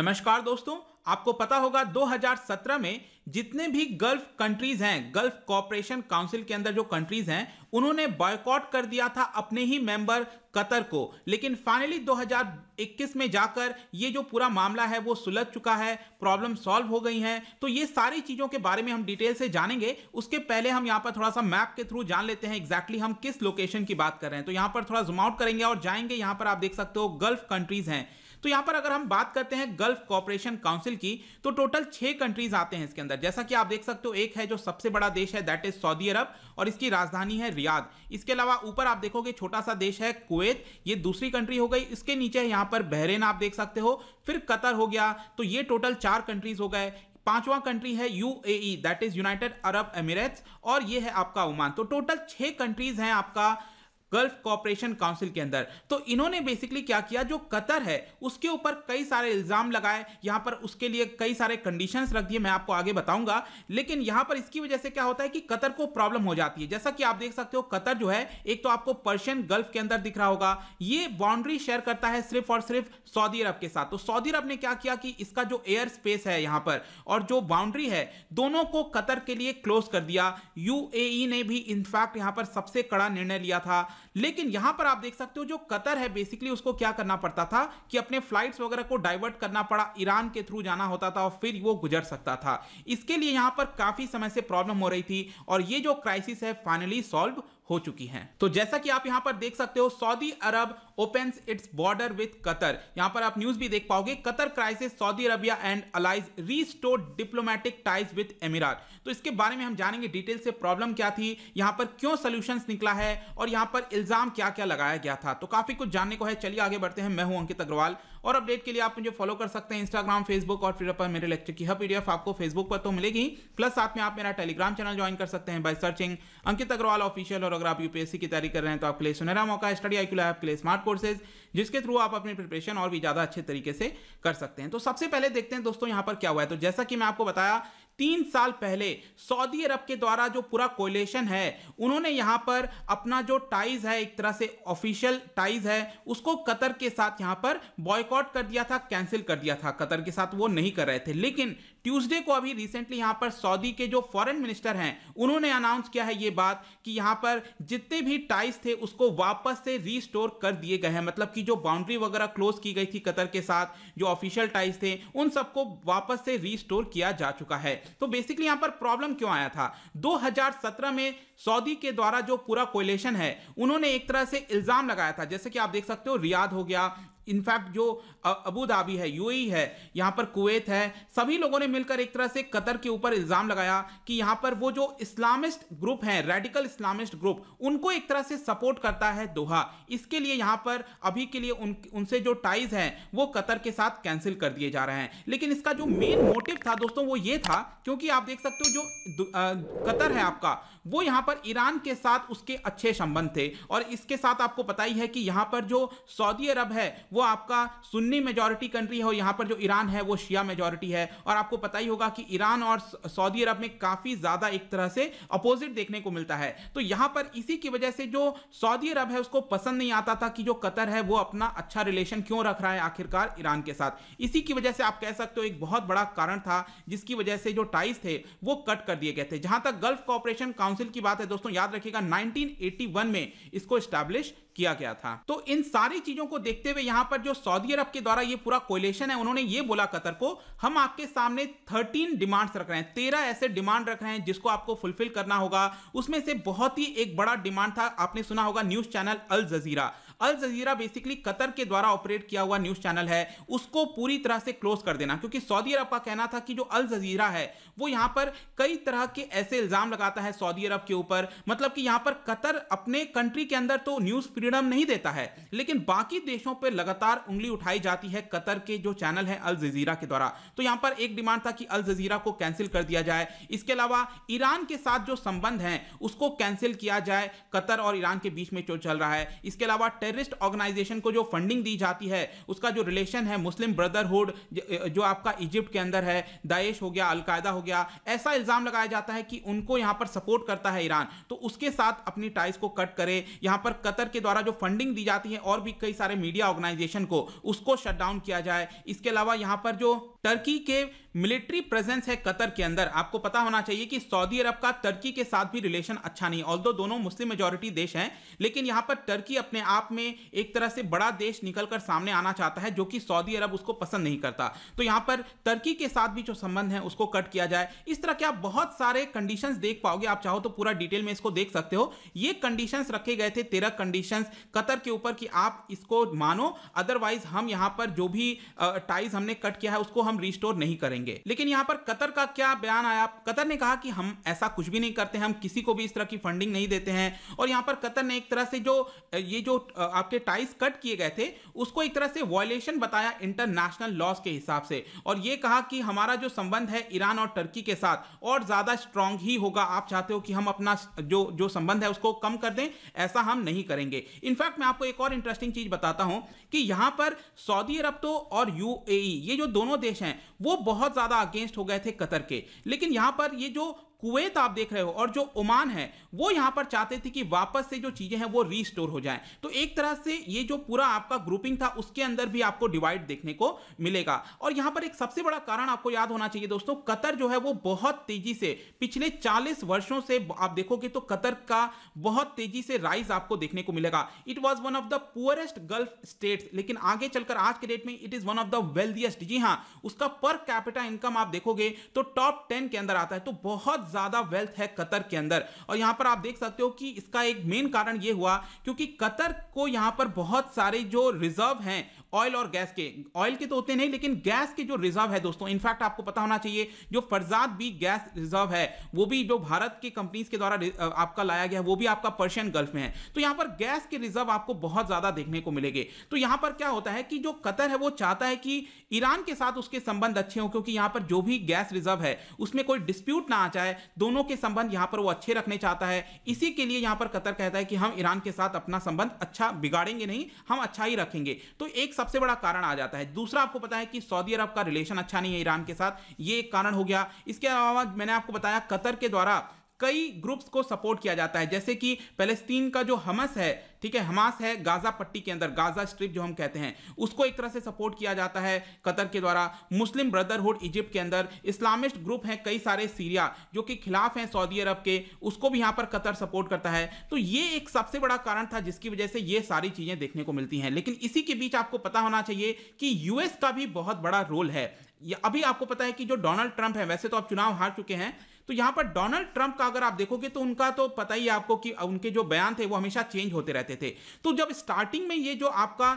नमस्कार दोस्तों आपको पता होगा 2017 में जितने भी गल्फ कंट्रीज हैं गल्फ कॉपरेशन काउंसिल के अंदर जो कंट्रीज हैं उन्होंने बॉयकॉट कर दिया था अपने ही मेंबर कतर को लेकिन फाइनली 2021 में जाकर ये जो पूरा मामला है वो सुलझ चुका है प्रॉब्लम सॉल्व हो गई हैं तो ये सारी चीज़ों के बारे में हम डिटेल से जानेंगे उसके पहले हम यहाँ पर थोड़ा सा मैप के थ्रू जान लेते हैं एग्जैक्टली हम किस लोकेशन की बात कर रहे हैं तो यहाँ पर थोड़ा जुमआउट करेंगे और जाएंगे यहाँ पर आप देख सकते हो गल्फ कंट्रीज हैं तो यहां पर अगर हम बात करते हैं गल्फ कॉपरेशन काउंसिल की तो टोटल छह कंट्रीज आते हैं इसके अंदर जैसा कि आप देख सकते हो एक है जो सबसे बड़ा देश है दैट इज सऊदी अरब और इसकी राजधानी है रियाद इसके अलावा ऊपर आप देखोगे छोटा सा देश है कुवैत ये दूसरी कंट्री हो गई इसके नीचे यहां पर बहरेन आप देख सकते हो फिर कतर हो गया तो ये टोटल चार कंट्रीज हो गए पांचवा कंट्री है UAE that is United Arab Emirates और ये है आपका ओमान तो टोटल छह कंट्रीज हैं आपका गल्फ कॉपरेशन काउंसिल के अंदर तो इन्होंने बेसिकली क्या किया जो कतर है उसके ऊपर कई सारे इल्ज़ाम लगाए यहाँ पर उसके लिए कई सारे कंडीशंस रख दिए मैं आपको आगे बताऊंगा लेकिन यहाँ पर इसकी वजह से क्या होता है कि कतर को प्रॉब्लम हो जाती है जैसा कि आप देख सकते हो कतर जो है एक तो आपको पर्शियन गल्फ के अंदर दिख रहा होगा ये बाउंड्री शेयर करता है सिर्फ और सिर्फ सऊदी अरब के साथ तो सऊदी अरब ने क्या किया कि इसका जो एयर स्पेस है यहाँ पर और जो बाउंड्री है दोनों को कतर के लिए क्लोज कर दिया यू e ने भी इनफैक्ट यहाँ पर सबसे कड़ा निर्णय लिया था लेकिन यहां पर आप देख सकते हो जो कतर है बेसिकली उसको क्या करना पड़ता था कि अपने फ्लाइट्स वगैरह को डाइवर्ट करना पड़ा ईरान के थ्रू जाना होता था और फिर वो गुजर सकता था इसके लिए यहां पर काफी समय से प्रॉब्लम हो रही थी और ये जो क्राइसिस है फाइनली सॉल्व हो चुकी हैं तो जैसा कि आप यहां पर देख सकते हो Saudi Arabia open its border with Qatar यहां पर आप न्यूज भी देख पाओगे Qatar crisis Saudi Arabia and allies restore diplomatic ties with Emirates तो इसके बारे में हम जानेंगे डिटेल से प्रॉब्लम क्या थी यहां पर क्यों सोल्यूशन निकला है और यहां पर इल्जाम क्या क्या लगाया गया था तो काफी कुछ जानने को है चलिए आगे बढ़ते हैं मैं हूं अंकित अग्रवाल और अपडेट के लिए आप मुझे फॉलो कर सकते हैं इंस्टाग्राम फेसबुक और ट्विटर पर मेरे लेक्चर की हर पीडीएफ आपको फेसबुक पर तो मिलेगी प्लस साथ में आप मेरा टेलीग्राम चैनल ज्वाइन कर सकते हैं by searching Ankit Agarwal official और अगर आप यूपीएससी की तैयारी कर रहे हैं तो आपके लिए सुनहरा मौका है स्टडी आई क्यू के लिए स्मार्ट कोर्सेज जिसके थ्रू आप अपनी प्रिपरेशन और भी ज़्यादा अच्छे तरीके से कर सकते हैं तो सबसे पहले देखते हैं दोस्तों यहाँ पर क्या हुआ है तो जैसा कि मैं आपको बताया तीन साल पहले सऊदी अरब के द्वारा जो पूरा कोलेशन है उन्होंने यहाँ पर अपना जो टाइज है एक तरह से ऑफिशियल टाइज है उसको कतर के साथ यहाँ पर बॉयकॉट कर दिया था कैंसिल कर दिया था कतर के साथ वो नहीं कर रहे थे लेकिन ट्यूसडे को अभी रिसेंटली यहाँ पर सऊदी के जो फॉरेन मिनिस्टर हैं उन्होंने अनाउंस किया है ये बात कि यहाँ पर जितने भी टाइज थे उसको वापस से रिस्टोर कर दिए गए हैं मतलब कि जो बाउंड्री वगैरह क्लोज की गई थी कतर के साथ जो ऑफिशियल टाइज थे उन सबको वापस से रिस्टोर किया जा चुका है तो बेसिकली यहां पर प्रॉब्लम क्यों आया था 2017 में सऊदी के द्वारा जो पूरा कोलेशन है उन्होंने एक तरह से इल्ज़ाम लगाया था जैसे कि आप देख सकते हो रियाद हो गया इनफैक्ट जो अबू धाबी है यूएई है यहाँ पर कुवैत है सभी लोगों ने मिलकर एक तरह से कतर के ऊपर इल्ज़ाम लगाया कि यहाँ पर वो जो इस्लामिस्ट ग्रुप हैं रेडिकल इस्लामिस्ट ग्रुप उनको एक तरह से सपोर्ट करता है दोहा इसके लिए यहाँ पर अभी के लिए उन उनसे जो टाइज हैं वो कतर के साथ कैंसिल कर दिए जा रहे हैं लेकिन इसका जो मेन मोटिव था दोस्तों वो ये था क्योंकि आप देख सकते हो जो आ, कतर है आपका वो यहाँ पर ईरान के साथ उसके अच्छे संबंध थे और इसके साथ आपको पता ही है कि यहाँ पर जो सऊदी अरब है वो वो आपका सुन्नी मेजोरिटी कंट्री है और यहाँ पर जो ईरान है वो शिया मेजोरिटी है और आपको पता ही होगा कि ईरान और सऊदी अरब में काफ़ी ज़्यादा एक तरह से अपोजिट देखने को मिलता है तो यहाँ पर इसी की वजह से जो सऊदी अरब है उसको पसंद नहीं आता था कि जो कतर है वो अपना अच्छा रिलेशन क्यों रख रहा है आखिरकार ईरान के साथ इसी की वजह से आप कह सकते हो एक बहुत बड़ा कारण था जिसकी वजह से जो टाइज थे वो कट कर दिए गए थे जहां तक गल्फ कॉपरेशन काउंसिल की बात है दोस्तों याद रखिएगा नाइनटीन में इसको स्टैब्लिश किया गया था तो इन सारी चीजों को देखते हुए यहां पर जो सऊदी अरब के द्वारा ये पूरा कोलेशन है उन्होंने ये बोला कतर को हम आपके सामने थर्टीन डिमांड्स रख रहे हैं तेरह ऐसे डिमांड रख रहे हैं जिसको आपको फुलफिल करना होगा उसमें से बहुत ही एक बड़ा डिमांड था आपने सुना होगा news channel Al Jazeera Al Jazeera basically Qatar के द्वारा ऑपरेट किया हुआ न्यूज़ चैनल है उसको पूरी तरह से क्लोज कर देना क्योंकि सऊदी अरब का कहना था कि जो अल जजीरा है वो यहां पर कई तरह के ऐसे इल्ज़ाम लगाता है सऊदी अरब के ऊपर मतलब कि यहां पर कतर अपने कंट्री के अंदर तो न्यूज़ फ्रीडम नहीं देता है लेकिन बाकी देशों पर लगातार उंगली उठाई जाती है कतर के जो चैनल है अल जजीरा के द्वारा तो यहां पर एक डिमांड था कि अल जजीरा को कैंसिल कर दिया जाए इसके अलावा ईरान के साथ जो संबंध है उसको कैंसिल किया जाए कतर और ईरान के बीच में जो चल रहा है इसके अलावा टेररिस्ट ऑर्गेनाइजेशन को जो फंडिंग दी जाती है उसका जो रिलेशन है मुस्लिम ब्रदरहुड जो आपका इजिप्ट के अंदर है दाइश हो गया अलकायदा हो गया ऐसा इल्ज़ाम लगाया जाता है कि उनको यहाँ पर सपोर्ट करता है ईरान तो उसके साथ अपनी टाइज को कट करे यहाँ पर कतर के द्वारा जो फंडिंग दी जाती है और भी कई सारे मीडिया ऑर्गेनाइजेशन को उसको शट डाउन किया जाए इसके अलावा यहाँ पर जो टर्की के मिलिट्री प्रेजेंस है कतर के अंदर आपको पता होना चाहिए कि सऊदी अरब का टर्की के साथ भी रिलेशन अच्छा नहीं ऑल दो दोनों मुस्लिम मेजोरिटी देश हैं लेकिन यहां पर टर्की अपने आप में एक तरह से बड़ा देश निकलकर सामने आना चाहता है जो कि सऊदी अरब उसको पसंद नहीं करता तो यहां पर टर्की के साथ भी जो संबंध है उसको कट किया जाए इस तरह के आप बहुत सारे कंडीशन देख पाओगे आप चाहो तो पूरा डिटेल में इसको देख सकते हो ये कंडीशन रखे गए थे तेरह कंडीशन कतर के ऊपर कि आप इसको मानो अदरवाइज हम यहां पर जो भी टाइज हमने कट किया है उसको हम रिस्टोर नहीं करेंगे लेकिन यहाँ पर कतर का क्या बयान आया कतर ने कहा कि हम ऐसा कुछ भी नहीं करते हम किसी को भी इस तरह की फंडिंग नहीं देते हैं और यहाँ पर कतर ने एक तरह से जो ये जो आपके टाइस कट किए गए थे उसको एक तरह से वॉयलेशन बताया इंटरनेशनल लॉस के हिसाब से और ये कहा कि हमारा जो संबंध है ईरान और टर्की के साथ और ज़्यादा स्ट्रांग ही होगा आप चाहते हो कि हम अपना जो जो संबंध है उसको कम कर दें ऐसा हम नहीं करेंगे इनफैक्ट मैं आपको एक और इंटरेस्टिंग चीज़ बताता हूं कि यहां पर सऊदी अरब तो और यूएई e, ये जो दोनों देश देश हैं वो बहुत ज़्यादा अगेंस्ट हो गए थे कतर के लेकिन यहां पर ये जो कुवैत आप देख रहे हो और जो ओमान है वो यहाँ पर चाहते थे कि वापस से जो चीज़ें हैं वो रीस्टोर हो जाए तो एक तरह से ये जो पूरा आपका ग्रुपिंग था उसके अंदर भी आपको डिवाइड देखने को मिलेगा और यहाँ पर एक सबसे बड़ा कारण आपको याद होना चाहिए दोस्तों कतर जो है वो बहुत तेजी से पिछले चालीस वर्षों से आप देखोगे तो कतर का बहुत तेजी से राइज आपको देखने को मिलेगा it was one of the poorest gulf states लेकिन आगे चलकर आज के डेट में it is one of the wealthiest जी हाँ उसका पर कैपिटा इनकम आप देखोगे तो टॉप टेन के अंदर आता है तो बहुत ज़्यादा वेल्थ है कतर के अंदर और यहां पर आप देख सकते हो कि इसका एक मेन कारण यह हुआ क्योंकि कतर को यहां पर बहुत सारे जो रिजर्व हैं ऑयल और गैस के ऑयल के तो होते नहीं लेकिन गैस के जो रिजर्व है दोस्तों इनफैक्ट आपको पता होना चाहिए जो फर्जात भी गैस रिजर्व है वो भी जो भारत की कंपनीज के द्वारा आपका लाया गया है वो भी आपका पर्शियन गल्फ में है तो यहां पर गैस के रिजर्व आपको बहुत ज्यादा देखने को मिलेंगे तो यहां पर क्या होता है कि जो कतर है वो चाहता है कि ईरान के साथ उसके संबंध अच्छे हों क्योंकि यहां पर जो भी गैस रिजर्व है उसमें कोई डिस्प्यूट ना आ जाए दोनों के संबंध यहां पर वो अच्छे रखने चाहता है इसी के लिए यहां पर कतर कहता है कि हम ईरान के साथ अपना संबंध अच्छा बिगाड़ेंगे नहीं हम अच्छा ही रखेंगे तो एक सबसे बड़ा कारण आ जाता है दूसरा आपको पता है कि सऊदी अरब का रिलेशन अच्छा नहीं है ईरान के साथ ये एक कारण हो गया इसके अलावा मैंने आपको बताया कतर के द्वारा कई ग्रुप्स को सपोर्ट किया जाता है जैसे कि पैलेस्तीन का जो हमस है ठीक है हमास है गाजा पट्टी के अंदर गाजा स्ट्रिप जो हम कहते हैं उसको एक तरह से सपोर्ट किया जाता है कतर के द्वारा मुस्लिम ब्रदरहुड इजिप्ट के अंदर इस्लामिस्ट ग्रुप हैं कई सारे सीरिया जो कि खिलाफ हैं सऊदी अरब के उसको भी यहाँ पर कतर सपोर्ट करता है तो ये एक सबसे बड़ा कारण था जिसकी वजह से ये सारी चीज़ें देखने को मिलती हैं लेकिन इसी के बीच आपको पता होना चाहिए कि यूएस का भी बहुत बड़ा रोल है अभी आपको पता है कि जो डोनाल्ड ट्रंप है वैसे तो आप चुनाव हार चुके हैं तो यहां पर डोनाल्ड ट्रंप का अगर आप देखोगे तो उनका तो पता ही आपको कि उनके जो बयान थे वो हमेशा चेंज होते रहते थे तो जब स्टार्टिंग में ये जो आपका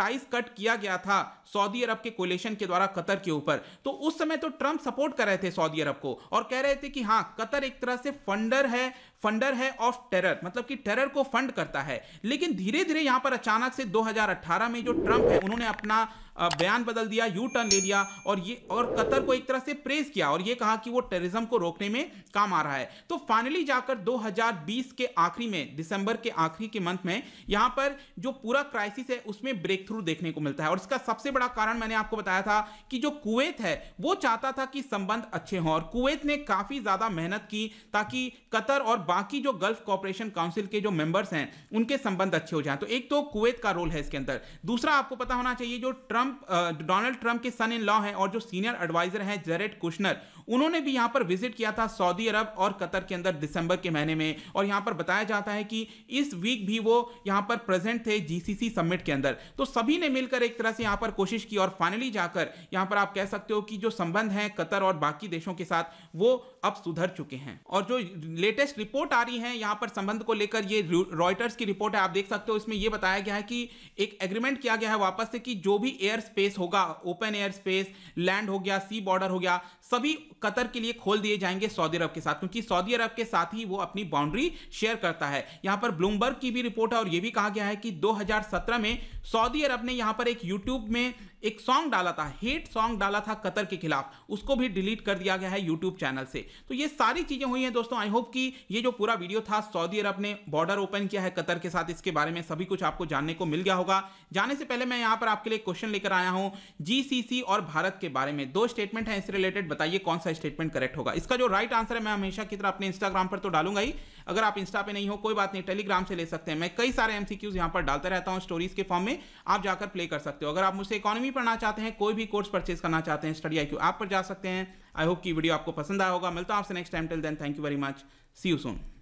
टाइस कट किया गया था सऊदी अरब के कोलेशन के द्वारा कतर के ऊपर तो उस समय तो ट्रंप सपोर्ट कर रहे थे सऊदी अरब को और कह रहे थे कि हाँ कतर एक तरह से फंडर है फंडर है ऑफ टेरर मतलब कि टेरर को फंड करता है लेकिन धीरे धीरे यहां पर अचानक से 2018 में जो ट्रंप है उन्होंने अपना बयान बदल दिया यू टर्न ले लिया और ये और कतर को एक तरह से प्रेस किया और ये कहा कि वो टेररिज्म को रोकने में काम आ रहा है तो फाइनली जाकर 2020 के आखिरी में दिसंबर के आखिरी के मंथ में यहां पर जो पूरा क्राइसिस है उसमें ब्रेक थ्रू देखने को मिलता है और इसका सबसे बड़ा कारण मैंने आपको बताया था कि जो कुवैत है वो चाहता था कि संबंध अच्छे हों और कुवैत ने काफी ज्यादा मेहनत की ताकि कतर और बाकी जो गल्फ कॉपरेशन काउंसिल के जो मेंबर्स हैं उनके संबंध अच्छे हो जाएं तो एक तो कुवैत का रोल है इसके अंदर दूसरा आपको पता होना चाहिए जो ट्रंप डोनाल्ड ट्रंप के सन इन लॉ हैं और जो सीनियर एडवाइजर हैं जेरेड कुशनर उन्होंने भी यहाँ पर विजिट किया था सऊदी अरब और कतर के अंदर दिसंबर के महीने में और यहाँ पर बताया जाता है कि इस वीक भी वो यहाँ पर प्रेजेंट थे जीसीसी समिट के अंदर तो सभी ने मिलकर एक तरह से यहाँ पर कोशिश की और फाइनली जाकर यहाँ पर आप कह सकते हो कि जो संबंध है कतर और बाकी देशों के साथ वो अब सुधर चुके हैं और जो लेटेस्ट रिपोर्ट आ रही है यहाँ पर संबंध को लेकर ये रॉयटर्स की रिपोर्ट है आप देख सकते हो इसमें यह बताया गया है कि एक एग्रीमेंट किया गया है वापस से कि जो भी एयर स्पेस होगा ओपन एयर स्पेस लैंड हो गया सी बॉर्डर हो गया सभी कतर के लिए खोल दिए जाएंगे सऊदी अरब के साथ क्योंकि सऊदी अरब के साथ ही वो अपनी बाउंड्री शेयर करता है यहां पर ब्लूमबर्ग की भी रिपोर्ट है और यह भी कहा गया है कि 2017 में सऊदी अरब ने यहां पर एक यूट्यूब में एक सॉन्ग डाला था हेट सॉन्ग डाला था कतर के खिलाफ उसको भी डिलीट कर दिया गया है यूट्यूब चैनल से तो ये सारी चीजें हुई हैं दोस्तों आई होप कि ये जो पूरा वीडियो था सऊदी अरब ने बॉर्डर ओपन किया है कतर के साथ इसके बारे में सभी कुछ आपको जानने को मिल गया होगा जाने से पहले मैं यहां पर आपके लिए क्वेश्चन लेकर आया हूं जीसीसी और भारत के बारे में दो स्टेटमेंट है इससे रिलेटेड बताइए कौन सा सा स्टेटमेंट करेक्ट होगा इसका जो राइट आंसर है मैं हमेशा की तरह अपने इंस्टाग्राम पर तो डालूंगा ही अगर आप इंस्टा पे नहीं हो कोई बात नहीं टेलीग्राम से ले सकते हैं मैं कई सारे एमसीक्यूज यहाँ पर डालता रहता हूँ स्टोरीज के फॉर्म में आप जाकर प्ले कर सकते हो अगर आप मुझसे इकोनॉमी पढ़ना चाहते हैं कोई भी कोर्स परचेज करना चाहते हैं स्टडी आई ऐप पर जा सकते हैं आई होप की वीडियो आपको पसंद आया होगा मिलता हूँ आपसे next time till then thank you very much see you Son